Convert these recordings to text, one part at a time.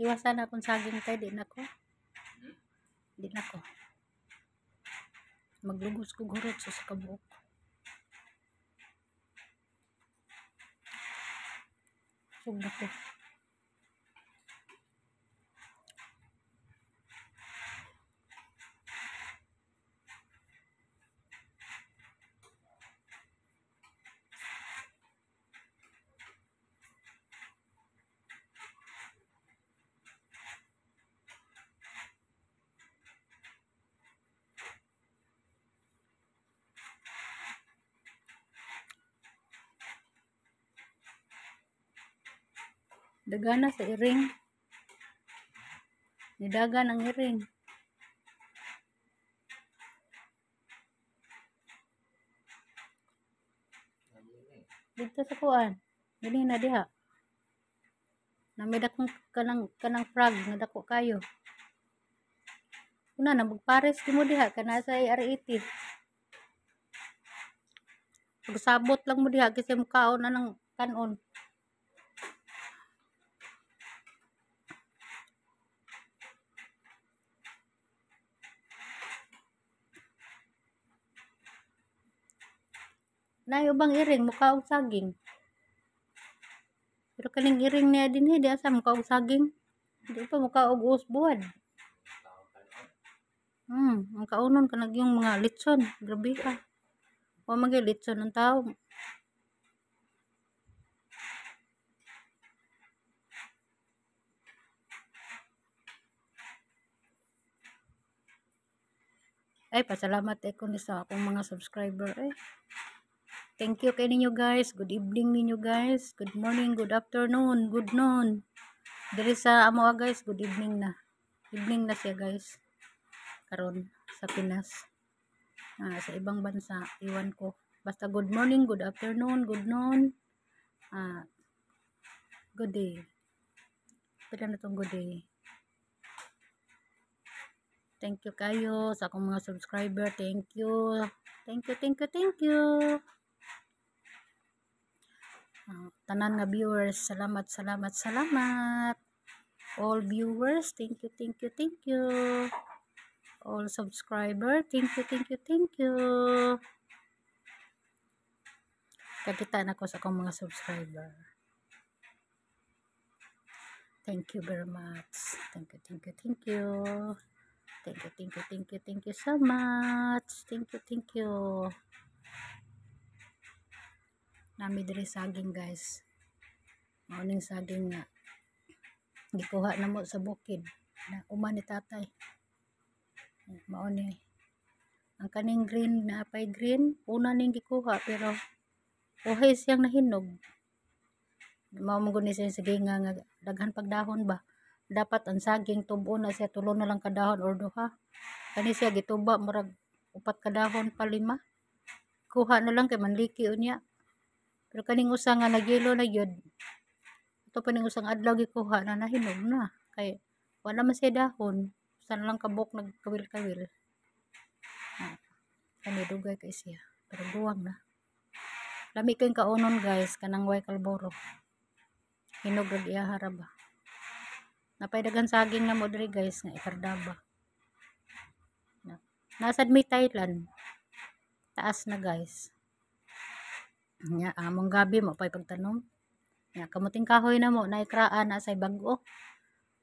Iwasan akong saging kay din ako. Din ako. Maglugos ko gurot sa so, kabuok. Sugda ko. Dagana sa iring. Nidagan ang iring. Dito sa kuan. Dali na diha. Namidakong kanang kanang frog nga dako kayo. Una na magpares kimo diha kana sa R80. Pagsabot e lang mo diha kasi mukaon na ng kanon. Nayo bang iring mukha og saging. Pero kaning iring niya din hindi eh. asa mukha og saging. Di pa mukha og usbuad. Hmm, ang kaunon ka yung mga litson. Grabe ka. O magay litson ng tao. ay pasalamat eh kundi sa akong mga subscriber eh Thank you kay ninyo guys. Good evening ninyo guys. Good morning, good afternoon, good noon. Diri sa amo ah, guys, good evening na. Evening na siya guys. Karon sa Pinas. Ah, sa ibang bansa, iwan ko. Basta good morning, good afternoon, good noon. Ah, good day. Pila na tong good day. Thank you kayo sa akong mga subscriber. Thank you. Thank you, thank you, thank you. Uh, tanan nga viewers, salamat, salamat, salamat. All viewers, thank you, thank you, thank you. All subscriber, thank you, thank you, thank you. Kakita na ko sa akong mga subscriber. Thank you very much. Thank you, thank you, thank you. Thank you, thank you, thank you, thank you so much. Thank you, thank you nami diri saging guys mao ning saging nga gikuha na mo sa bukid na uma ni tatay mao ni ang kaning green na apay green una ning gikuha pero uhay siyang nahinog mao mo guni sa saging nga, nga daghan pagdahon ba dapat ang saging tubo na siya tulo na lang kadahon or duha kani siya gituba murag upat kadahon pa lima kuha na lang kay manliki unya pero kaning usa nga nagyelo na gyud. Ato pa ning usang adlaw gikuha na nahinog na. Kay wala man siya dahon. Sana lang kabok nagkawil-kawil. Ah, kani dugay kay siya. Pero buwang na. Lami ko yung kaunon guys, kanang way kalboro. Hinog ag iya haraba. Napaydagan saging na mo guys nga ikardaba. Nasad may Thailand. Taas na guys. Nya, among gabi mo pa ipagtanom. Nya, kamuting kahoy na mo, naikraan na sa bago.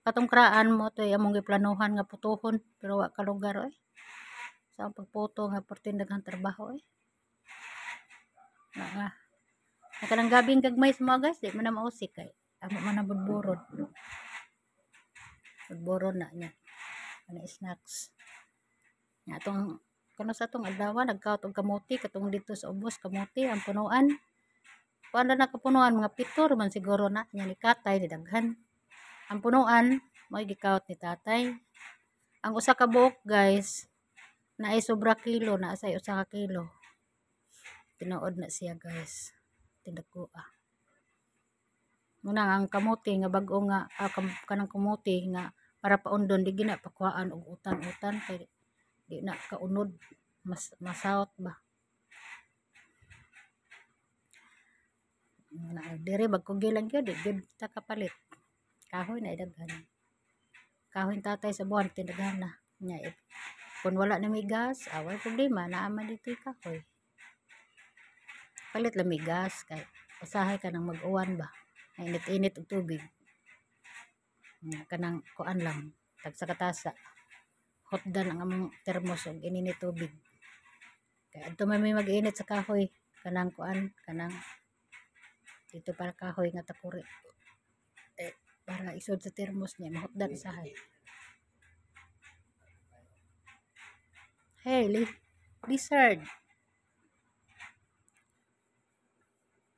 Katong kraan mo, to among giplanuhan nga putuhon, pero wa ka lugar oy. Sa so, pagputo nga pertin daghang trabaho oy. Nga. Kanang gabi gagmay sa mga guys, di man na mausik kay. Amo man na budburod. Budburod na niya. Ano snacks. Nga itong Kano sa atong adlaw nagkaot og kamuti katong dito sa ubos kamuti ang punuan. Kuan na kapunuan mga pito man siguro na nya ni katay ni daghan. Ang punuan may gikaot ni tatay. Ang usa ka buok guys na ay sobra kilo na say usa ka kilo. Tinuod na siya guys. Tindago ah. munang ang kamuti nga bag-o nga ah, kanang kamuti nga para paundon di gina pakuhaan og utan-utan kay di na kaunod mas masawat ba na dire magkugi lang gyud gyud ta kapalit kahoy na idaghan kahoy tatay sa buwan tinaghan na nya eh, kun wala na may gas away ah, problema naaman dito kahoy palit lang may gas kay usahay ka nang mag-uwan ba init-init og tubig kanang kuan lang sa tagsakatasa hotdan ang among termos og ininit tubig kay adto man may mag-init sa kahoy kanang kuan kanang dito para kahoy nga takuri eh, para isod sa termos niya mahotdan sa hay hey li lizard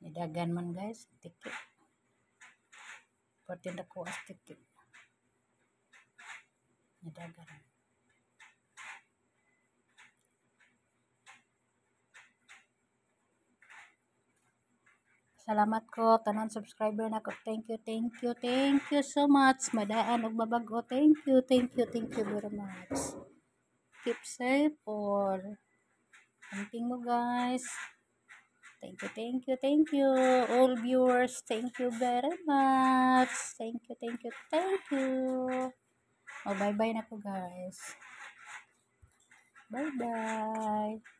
nidagan man guys tikit. pati na kuwas tiki nidagan Salamat ko tanan subscriber na ko. Thank you, thank you, thank you so much. Madaan og mabago. Thank you, thank you, thank you very much. Keep safe all. Hunting mo guys. Thank you, thank you, thank you. All viewers, thank you very much. Thank you, thank you, thank you. Oh, bye-bye na po guys. Bye-bye.